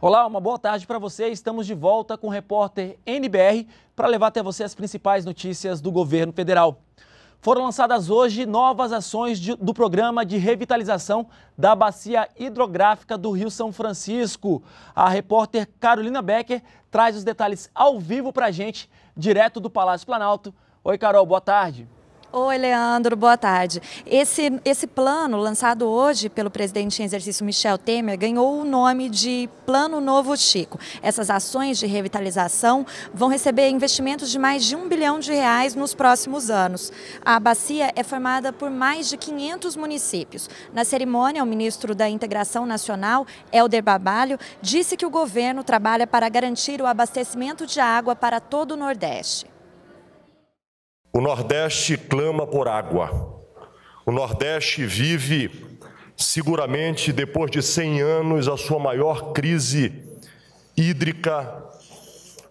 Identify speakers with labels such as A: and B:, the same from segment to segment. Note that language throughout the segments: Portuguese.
A: Olá, uma boa tarde para você. Estamos de volta com o repórter NBR para levar até você as principais notícias do governo federal. Foram lançadas hoje novas ações de, do programa de revitalização da bacia hidrográfica do Rio São Francisco. A repórter Carolina Becker traz os detalhes ao vivo para a gente, direto do Palácio Planalto. Oi, Carol, boa tarde.
B: Oi, Leandro, boa tarde. Esse, esse plano, lançado hoje pelo presidente em exercício Michel Temer, ganhou o nome de Plano Novo Chico. Essas ações de revitalização vão receber investimentos de mais de um bilhão de reais nos próximos anos. A bacia é formada por mais de 500 municípios. Na cerimônia, o ministro da Integração Nacional, Helder Babalho, disse que o governo trabalha para garantir o abastecimento de água para todo o Nordeste.
C: O Nordeste clama por água. O Nordeste vive, seguramente, depois de 100 anos, a sua maior crise hídrica,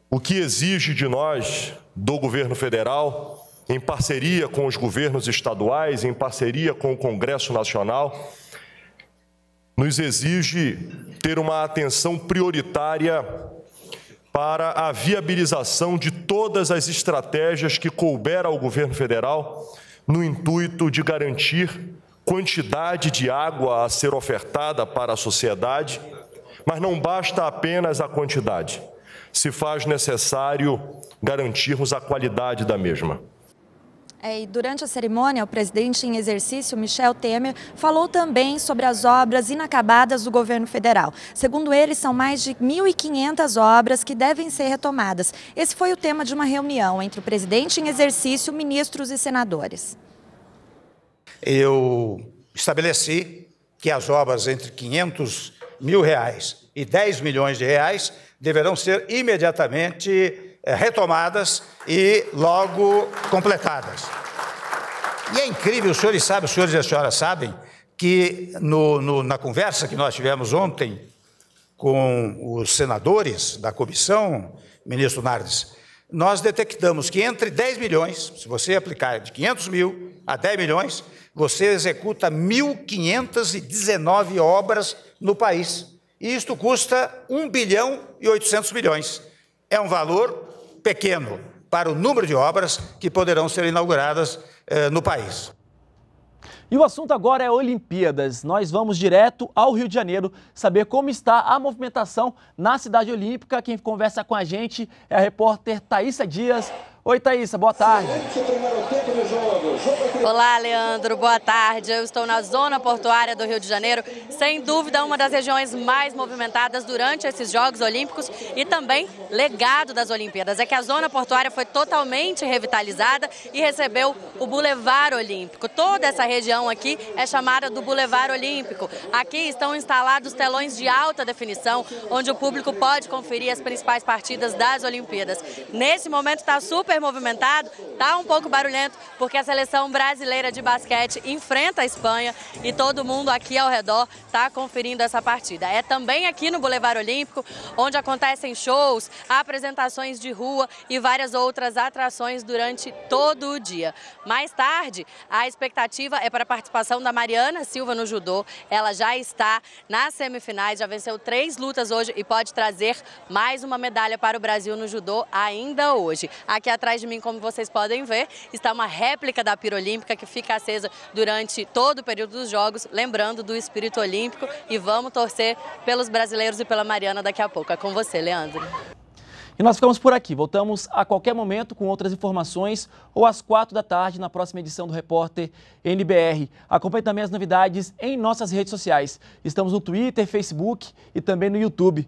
C: o que exige de nós, do governo federal, em parceria com os governos estaduais, em parceria com o Congresso Nacional, nos exige ter uma atenção prioritária para a viabilização de todas as estratégias que couber ao governo federal, no intuito de garantir quantidade de água a ser ofertada para a sociedade, mas não basta apenas a quantidade, se faz necessário garantirmos a qualidade da mesma.
B: É, e durante a cerimônia, o presidente em exercício, Michel Temer, falou também sobre as obras inacabadas do governo federal. Segundo ele, são mais de 1.500 obras que devem ser retomadas. Esse foi o tema de uma reunião entre o presidente em exercício, ministros e senadores.
D: Eu estabeleci que as obras entre 500 mil reais e 10 milhões de reais deverão ser imediatamente eh, retomadas e logo completadas. E é incrível, os senhores sabem, os senhores e as senhoras sabem, que no, no, na conversa que nós tivemos ontem com os senadores da comissão, ministro Nardes, nós detectamos que entre 10 milhões, se você aplicar de 500 mil a 10 milhões, você executa 1.519 obras no país. E isto custa 1 bilhão e 800 milhões. É um valor pequeno para o número de obras que poderão ser inauguradas eh, no país. E o assunto agora é Olimpíadas. Nós vamos direto ao Rio de
A: Janeiro saber como está a movimentação na cidade olímpica. Quem conversa com a gente é a repórter Thaisa Dias. Oi, Thaísa, boa tarde.
E: Olá, Leandro, boa tarde. Eu estou na zona portuária do Rio de Janeiro, sem dúvida uma das regiões mais movimentadas durante esses Jogos Olímpicos e também legado das Olimpíadas. É que a zona portuária foi totalmente revitalizada e recebeu o Boulevard Olímpico. Toda essa região aqui é chamada do Boulevard Olímpico. Aqui estão instalados telões de alta definição, onde o público pode conferir as principais partidas das Olimpíadas. Nesse momento está super super movimentado, tá um pouco barulhento, porque a seleção brasileira de basquete enfrenta a Espanha e todo mundo aqui ao redor tá conferindo essa partida. É também aqui no Boulevard Olímpico, onde acontecem shows, apresentações de rua e várias outras atrações durante todo o dia. Mais tarde, a expectativa é para a participação da Mariana Silva no judô. Ela já está nas semifinais, já venceu três lutas hoje e pode trazer mais uma medalha para o Brasil no judô ainda hoje. Aqui atrás atrás de mim, como vocês podem ver, está uma réplica da pira olímpica que fica acesa durante todo o período dos Jogos, lembrando do espírito olímpico. E vamos torcer pelos brasileiros e pela Mariana daqui a pouco. É com você, Leandro.
A: E nós ficamos por aqui. Voltamos a qualquer momento com outras informações ou às quatro da tarde na próxima edição do Repórter NBR. Acompanhe também as novidades em nossas redes sociais. Estamos no Twitter, Facebook e também no YouTube.